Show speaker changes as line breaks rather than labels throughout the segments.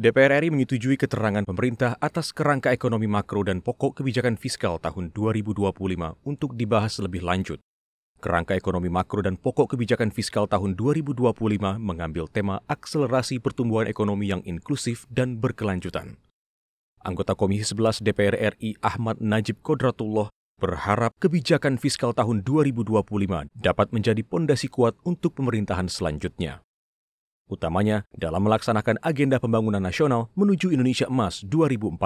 DPR RI menyetujui keterangan pemerintah atas kerangka ekonomi makro dan pokok kebijakan fiskal tahun 2025 untuk dibahas lebih lanjut. Kerangka ekonomi makro dan pokok kebijakan fiskal tahun 2025 mengambil tema akselerasi pertumbuhan ekonomi yang inklusif dan berkelanjutan. Anggota Komisi 11 DPR RI Ahmad Najib Kodratullah berharap kebijakan fiskal tahun 2025 dapat menjadi pondasi kuat untuk pemerintahan selanjutnya utamanya dalam melaksanakan agenda pembangunan nasional menuju Indonesia Emas 2045.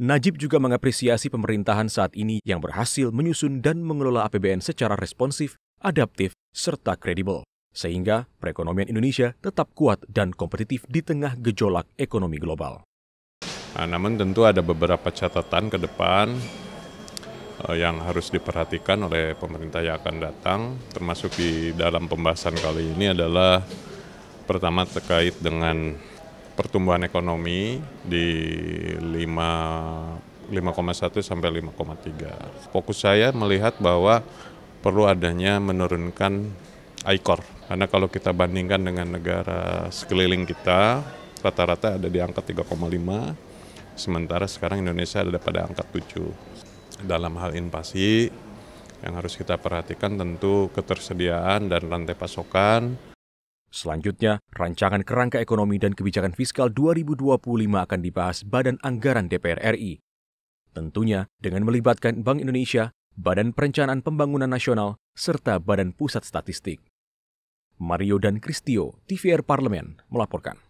Najib juga mengapresiasi pemerintahan saat ini yang berhasil menyusun dan mengelola APBN secara responsif, adaptif, serta kredibel, sehingga perekonomian Indonesia tetap kuat dan kompetitif di tengah gejolak ekonomi global.
Nah, namun tentu ada beberapa catatan ke depan eh, yang harus diperhatikan oleh pemerintah yang akan datang, termasuk di dalam pembahasan kali ini adalah Pertama terkait dengan pertumbuhan ekonomi di 5,1 sampai 5,3. Fokus saya melihat bahwa perlu adanya menurunkan ICOR. Karena kalau kita bandingkan dengan negara sekeliling kita, rata-rata ada di angka 3,5, sementara sekarang Indonesia ada pada angka 7. Dalam hal inflasi,
yang harus kita perhatikan tentu ketersediaan dan rantai pasokan, Selanjutnya, rancangan kerangka ekonomi dan kebijakan fiskal 2025 akan dibahas Badan Anggaran DPR RI. Tentunya dengan melibatkan Bank Indonesia, Badan Perencanaan Pembangunan Nasional, serta Badan Pusat Statistik. Mario dan Kristio, TVR Parlemen, melaporkan.